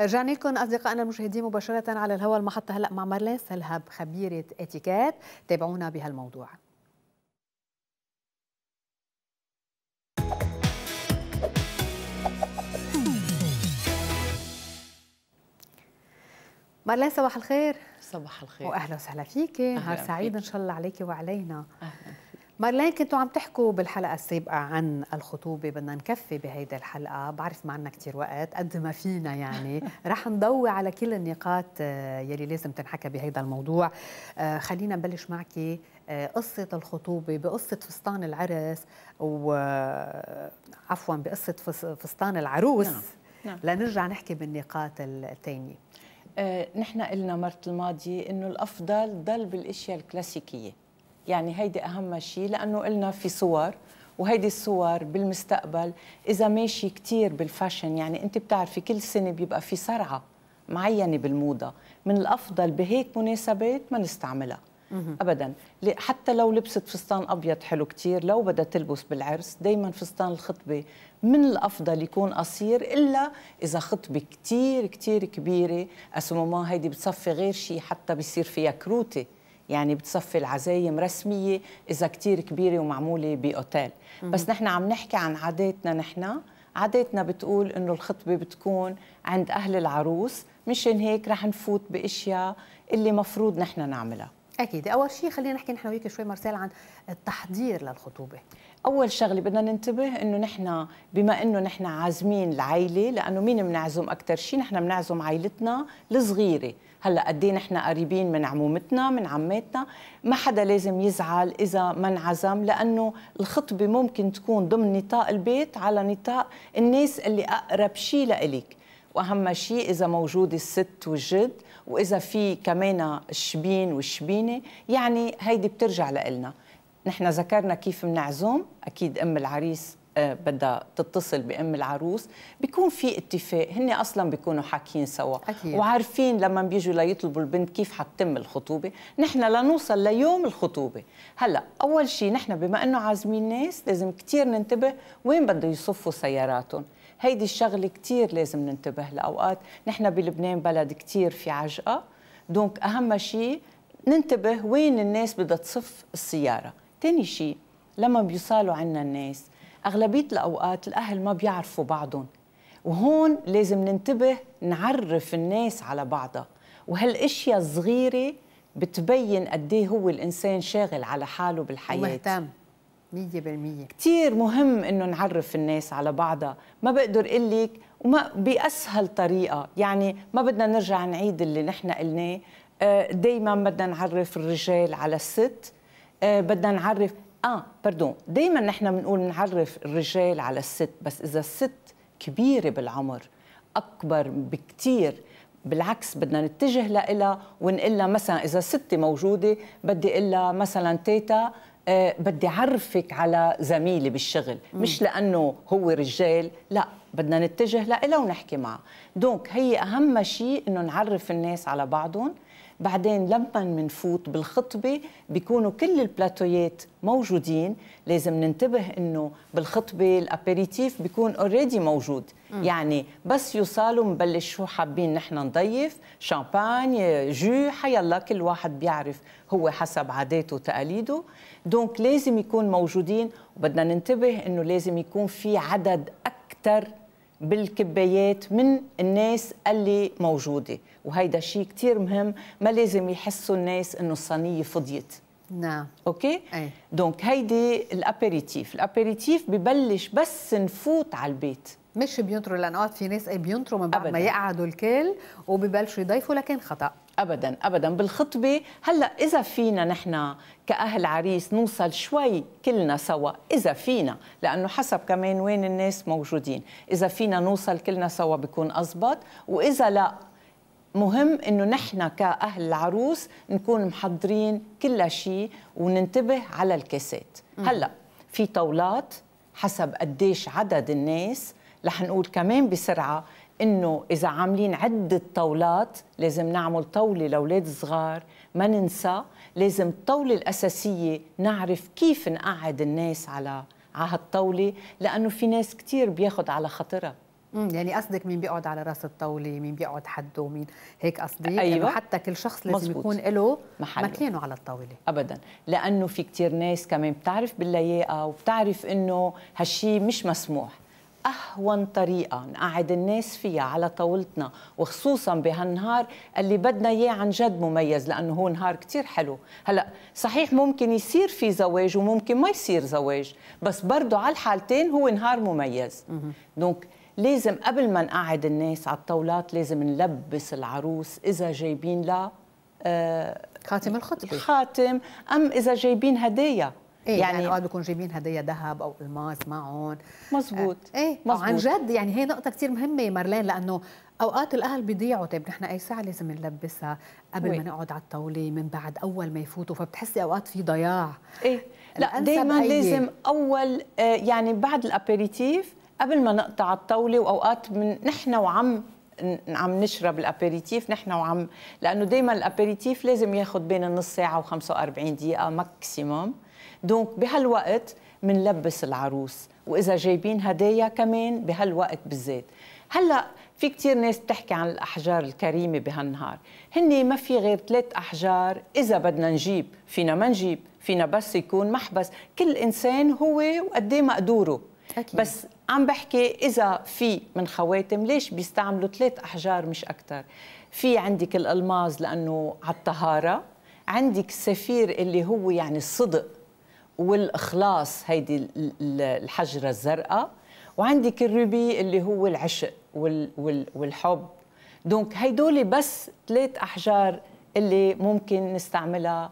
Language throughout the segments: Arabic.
رجعنا لكم اصدقائنا المشاهدين مباشره على الهواء المحطه هلا مع مارلين سلهب خبيره اتيكيت تابعونا بهالموضوع مارلين صباح الخير صباح الخير واهلا وسهلا فيكي نهار سعيد ان شاء الله عليكي وعلينا اهلا مارلين كنتوا عم تحكوا بالحلقة السابقة عن الخطوبة بدنا نكفي بهيدي الحلقة بعرف ما عندنا كثير وقت قد ما فينا يعني رح نضوي على كل النقاط آه، يلي لازم تنحكى بهيدا الموضوع آه، خلينا نبلش معك آه، قصة الخطوبة بقصة فستان العرس و عفوا بقصة فستان العروس نعم. نعم. لنرجع نحكي بالنقاط الثانية نحن قلنا مرة الماضي انه الافضل ضل بالاشياء الكلاسيكيه يعني هيدي أهم شيء لأنه قلنا في صور وهيدي الصور بالمستقبل إذا ماشي كتير بالفاشن يعني أنت بتعرفي كل سنة بيبقى في سرعة معينة بالموضة من الأفضل بهيك مناسبات ما نستعملها ابدا حتى لو لبست فستان ابيض حلو كتير لو بدها تلبس بالعرس دائما فستان الخطبه من الافضل يكون قصير الا اذا خطبه كتير كتير كبيره ما هيدي بتصفي غير شيء حتى بيصير فيها كروته يعني بتصفي العزايم رسميه اذا كتير كبيره ومعموله باوتيل بس نحن عم نحكي عن عاداتنا نحن عاداتنا بتقول انه الخطبه بتكون عند اهل العروس مشان هيك رح نفوت باشياء اللي مفروض نحن نعملها اكيد اول شيء خلينا نحكي نحن وياك شوي مرسال عن التحضير للخطوبه اول شغله بدنا ننتبه انه نحن بما انه نحن عازمين العائله لانه مين بنعزم اكثر شيء نحن بنعزم عائلتنا الصغيره هلا قد ايه نحن قريبين من عمومتنا من عماتنا ما حدا لازم يزعل اذا ما انعزم لانه الخطبه ممكن تكون ضمن نطاق البيت على نطاق الناس اللي اقرب شيء لإلك واهم شيء اذا موجود الست والجد واذا في كمان الشبين والشبينه يعني هيدي بترجع لنا نحن ذكرنا كيف بنعزم اكيد ام العريس آه، بدها تتصل بام العروس بيكون في اتفاق هن اصلا بيكونوا حاكيين سوا أكيد. وعارفين لما بيجوا ليطلبوا البنت كيف حتتم الخطوبه نحن لنوصل ليوم الخطوبه هلا اول شيء نحن بما انه عازمين ناس لازم كثير ننتبه وين بده يصفوا سياراتهم هيدي الشغلة كتير لازم ننتبه لأوقات نحن بلبنان بلد كتير في عجقة دونك أهم شيء ننتبه وين الناس بدها تصف السيارة تاني شيء لما بيصالوا عنا الناس أغلبية الأوقات الأهل ما بيعرفوا بعضهم وهون لازم ننتبه نعرف الناس على بعضها وهالاشياء الصغيره بتبين قديه هو الانسان شاغل على حاله بالحياه ومهتم مية بالمية كتير مهم انه نعرف الناس على بعضها ما بقدر لك وما باسهل طريقه يعني ما بدنا نرجع نعيد اللي نحن قلناه آه، دايما بدنا نعرف الرجال على الست آه، بدنا نعرف اه بردون دايما نحن بنقول نعرف الرجال على الست بس اذا الست كبيره بالعمر اكبر بكتير بالعكس بدنا نتجه لها ونقول لها مثلا اذا ستي موجوده بدي اقول لها مثلا تيتا آه، بدي اعرفك على زميلي بالشغل مم. مش لانه هو رجال لا بدنا نتجه لها ونحكي معه دونك هي اهم شيء انه نعرف الناس على بعضهم بعدين لما منفوت بالخطبة بيكونوا كل البلاتويات موجودين لازم ننتبه انه بالخطبة الابيريتيف بيكون اوريدي موجود م. يعني بس يوصلوا مبلش شو حابين نحن نضيف شامبان جو حيالله كل واحد بيعرف هو حسب عاداته وتقاليده دونك لازم يكون موجودين وبدنا ننتبه انه لازم يكون في عدد اكثر بالكبايات من الناس اللي موجوده وهيدا شيء كثير مهم ما لازم يحسوا الناس انه الصينيه فضيت نعم اوكي أي. دونك هيدي الابيريتيف الابيريتيف ببلش بس نفوت على البيت مش بينطروا لانه في ناس إيه بينطروا من بعد ما يقعدوا الكل وببلشوا يضيفوا لكن خطا ابدا ابدا بالخطبه هلا اذا فينا نحن كاهل عريس نوصل شوي كلنا سوا اذا فينا لانه حسب كمان وين الناس موجودين اذا فينا نوصل كلنا سوا بكون ازبط واذا لا مهم انه نحن كاهل العروس نكون محضرين كل شيء وننتبه على الكاسات هلا في طاولات حسب قديش عدد الناس رح نقول كمان بسرعه انه اذا عاملين عده طاولات لازم نعمل طاوله لاولاد صغار ما ننسى لازم الطاوله الاساسيه نعرف كيف نقعد الناس على على هالطاوله لانه في ناس كثير بياخذ على خاطرها يعني قصدك مين بيقعد على راس الطاوله مين بيقعد حده مين هيك قصدي يعني أيوة. يعني حتى كل شخص لازم مزبوط. يكون له مكانه على الطاوله ابدا لانه في كثير ناس كمان بتعرف باللياقه وبتعرف انه هالشيء مش مسموح أهون طريقة نقعد الناس فيها على طاولتنا وخصوصا بهالنهار اللي بدنا إياه عن جد مميز لأنه هو نهار كتير حلو هلأ صحيح ممكن يصير في زواج وممكن ما يصير زواج بس برضه على الحالتين هو نهار مميز دونك لازم قبل ما نقعد الناس على الطاولات لازم نلبس العروس إذا جايبين لها آه خاتم الخطبة خاتم أم إذا جايبين هدايا إيه يعني, يعني بيكون جايبين هديه ذهب او الماس معهم مزبوط آه ايه مزبوط. عن جد يعني هي نقطه كثير مهمه مارلين لانه اوقات الاهل بيضيعوا طيب نحن اي ساعه لازم نلبسها قبل وي. ما نقعد على الطاوله من بعد اول ما يفوتوا فبتحسي اوقات في ضياع ايه لا دائما لازم اول آه، يعني بعد الابيريتيف قبل ما نقطع الطاوله واوقات من نحن وعم عم نشرب الابيريتيف نحن وعم لانه دائما الابيريتيف لازم ياخذ بين النص ساعه و45 دقيقه ماكسيموم دونك بهالوقت منلبس العروس واذا جايبين هدايا كمان بهالوقت بالذات هلا في كثير ناس بتحكي عن الاحجار الكريمه بهالنهار هن ما في غير ثلاث احجار اذا بدنا نجيب فينا ما نجيب فينا بس يكون محبس كل انسان هو وقد مقدوره أكيد. بس عم بحكي اذا في من خواتم ليش بيستعملوا ثلاث احجار مش اكثر في عندك الالماز لانه على الطهاره عندك السفير اللي هو يعني الصدق والاخلاص هيدي الحجره الزرقاء وعندك الروبي اللي هو العشق والحب دونك هيدول بس ثلاث احجار اللي ممكن نستعملها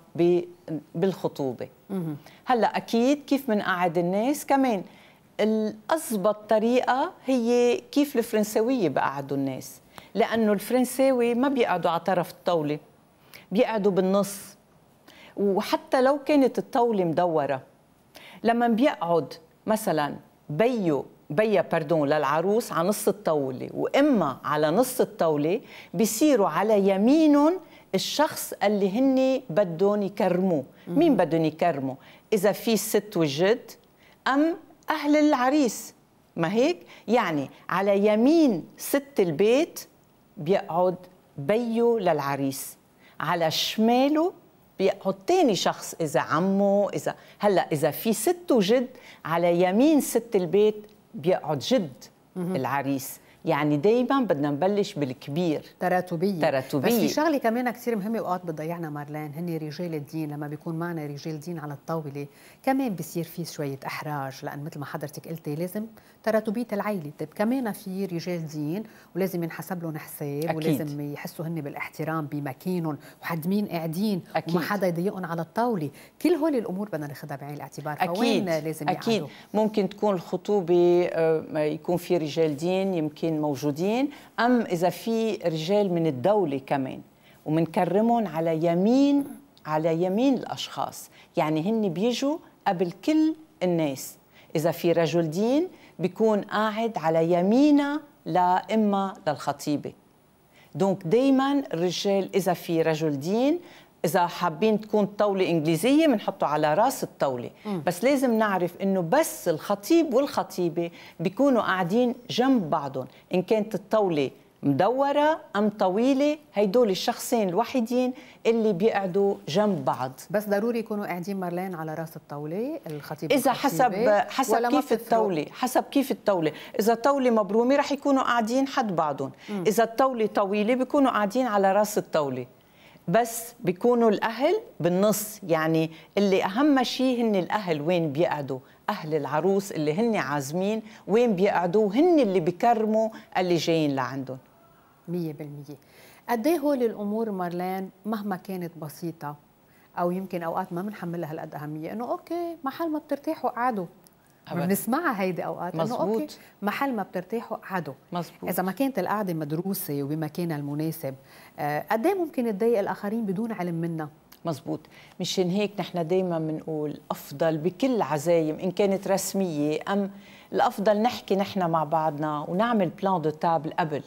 بالخطوبه هلا اكيد كيف بنقعد الناس كمان الاضبط طريقة هي كيف الفرنساوية بقعدوا الناس لأنه الفرنساوي ما بيقعدوا على طرف الطاولة بيقعدوا بالنص وحتى لو كانت الطاوله مدوره لما بيقعد مثلا بيو بيا باردون للعروس على نص الطاولة وإما على نص الطاولة بيصيروا على يمينهم الشخص اللي هن بدهم يكرموه مين بدهم يكرموا إذا في ست وجد أم أهل العريس ما هيك يعني على يمين ست البيت بيقعد بيو للعريس على شماله بيقعد تاني شخص اذا عمه اذا هلا اذا في ست وجد على يمين ست البيت بيقعد جد العريس يعني دايما بدنا نبلش بالكبير تراتبيه تراتبيه بس في شغله كمان كثير مهمه اوقات بتضيعنا مارلين هن رجال الدين لما بيكون معنا رجال دين على الطاوله كمان بصير في شويه احراج لان مثل ما حضرتك قلتي لازم تراتبيه العيله طيب كمان في رجال دين ولازم ينحسب لهم حساب أكيد. ولازم يحسوا هن بالاحترام بمكانهم وحد مين قاعدين أكيد. وما حدا يضيقهم على الطاوله كل هول الامور بدنا ناخذها بعين الاعتبار أكيد. لازم أكيد. يقعدوا. ممكن تكون الخطوبه آه، يكون في رجال دين يمكن الاثنين موجودين أم إذا في رجال من الدولة كمان ومنكرمهم على يمين على يمين الأشخاص يعني هن بيجوا قبل كل الناس إذا في رجل دين بيكون قاعد على يمينا لإما للخطيبة دونك دايما الرجال إذا في رجل دين اذا حابين تكون طاوله انجليزيه بنحطه على راس الطاوله بس لازم نعرف انه بس الخطيب والخطيبه بيكونوا قاعدين جنب بعضهم ان كانت الطاوله مدورة أم طويلة هيدول الشخصين الوحيدين اللي بيقعدوا جنب بعض بس ضروري يكونوا قاعدين مرلين على راس الطاولة الخطيب إذا حسب حسب كيف الطاولة حسب كيف الطاولة إذا طاولة مبرومة رح يكونوا قاعدين حد بعضهم إذا الطاولة طويلة بيكونوا قاعدين على راس الطاولة بس بيكونوا الاهل بالنص يعني اللي اهم شيء هن الاهل وين بيقعدوا اهل العروس اللي هن عازمين وين بيقعدوا وهن اللي بكرموا اللي جايين لعندهم 100% قد ايه هول الامور مارلين مهما كانت بسيطه او يمكن اوقات ما بنحملها هالقد اهميه انه اوكي محل ما بترتاحوا قعدوا بنسمعها هيدي اوقات مزبوط. انه اوكي محل ما بترتاحوا قعدوا مزبوط. اذا ما كانت القعده مدروسه وبمكانها المناسب آه، قد إيه ممكن تضايق الاخرين بدون علم منا مزبوط مشان هيك نحن دايما بنقول افضل بكل عزايم ان كانت رسميه ام الافضل نحكي نحن مع بعضنا ونعمل بلان دو تابل قبل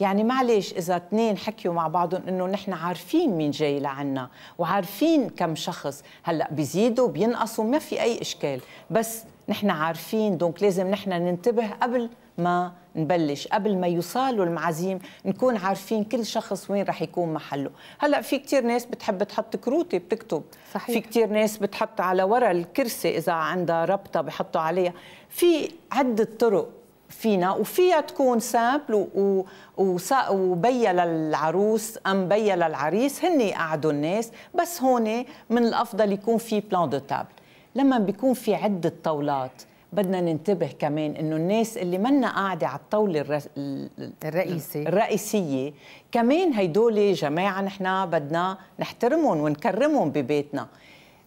يعني معلش اذا اثنين حكيوا مع بعضهم انه نحن عارفين مين جاي لعنا وعارفين كم شخص هلا بيزيدوا بينقصوا ما في اي اشكال بس نحن عارفين دونك لازم نحن ننتبه قبل ما نبلش قبل ما يوصلوا المعازيم نكون عارفين كل شخص وين راح يكون محله هلا في كتير ناس بتحب تحط كروتي بتكتب صحيح. في كتير ناس بتحط على ورا الكرسي اذا عندها ربطه بحطوا عليها في عده طرق فينا وفيها تكون سامبل و... و... وبيا للعروس ام بيا للعريس هن يقعدوا الناس بس هون من الافضل يكون في بلان دو تابل لما بيكون في عدة طاولات بدنا ننتبه كمان انه الناس اللي منا قاعده على الطاوله الرس... الرئيسي الرئيسيه كمان هيدول جماعه نحن بدنا نحترمهم ونكرمهم ببيتنا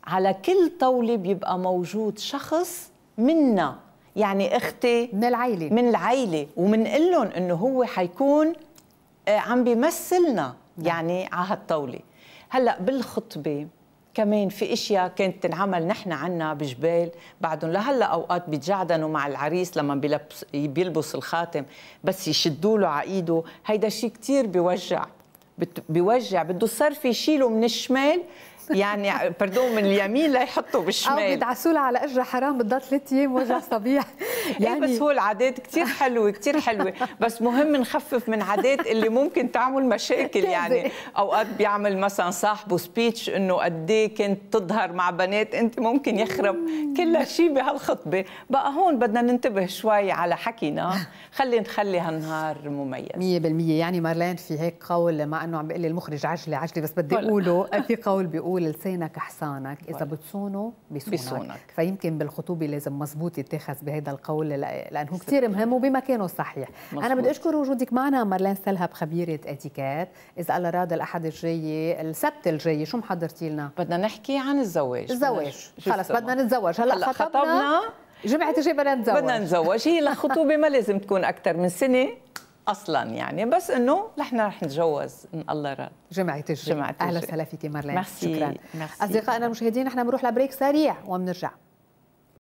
على كل طاوله بيبقى موجود شخص منا يعني اختي من العيله من العيله ومنقول لهم انه هو حيكون آه، عم بيمثلنا نعم. يعني على هالطاوله هلا بالخطبه كمان في اشياء كانت تنعمل نحن عنا بجبال بعدهم لهلا اوقات بيتجعدنوا مع العريس لما بيلبس بيلبس الخاتم بس يشدوا له على ايده هيدا شيء كثير بيوجع بيوجع بده الصرف يشيله من الشمال يعني بردو من اليمين ليحطوا بالشمال او بيدعسوا على اجره حرام بدها ثلاث ايام وجع صبيح إيه، يعني إيه بس هو العادات كثير حلوه كثير حلوه بس مهم نخفف من عادات اللي ممكن تعمل مشاكل يعني اوقات بيعمل مثلا صاحبه سبيتش انه قد إيه كنت تظهر مع بنات انت ممكن يخرب كل شيء بهالخطبه بقى هون بدنا ننتبه شوي على حكينا خلي نخلي هالنهار مميز 100% يعني مارلين في هيك قول مع انه عم بقول لي المخرج عجله عجله بس بدي اقوله في قول بيقول هو لسانك حصانك اذا طيب. بتصونه بيصونك, بيصونك. فيمكن بالخطوبه لازم مزبوط يتخذ بهذا القول لانه كثير مهم وبمكانه الصحيح مزبوط. انا بدي اشكر وجودك معنا مارلين سلهب خبيره اتيكيت اذا الله راد الاحد الجاي السبت الجاي شو محضرتي لنا بدنا نحكي عن الزواج الزواج خلص بدنا نتزوج هلا, خطبنا, خطبنا جمعة الجاي بدنا نتزوج بدنا نتزوج هي الخطوبة ما لازم تكون أكثر من سنة اصلا يعني بس انه نحن رح نتجوز ان الله راد جمعة الجمعة اهلا وسهلا فيكي مارلين ميرسي شكرا ميرسي اصدقائنا المشاهدين نحن بنروح لبريك سريع وبنرجع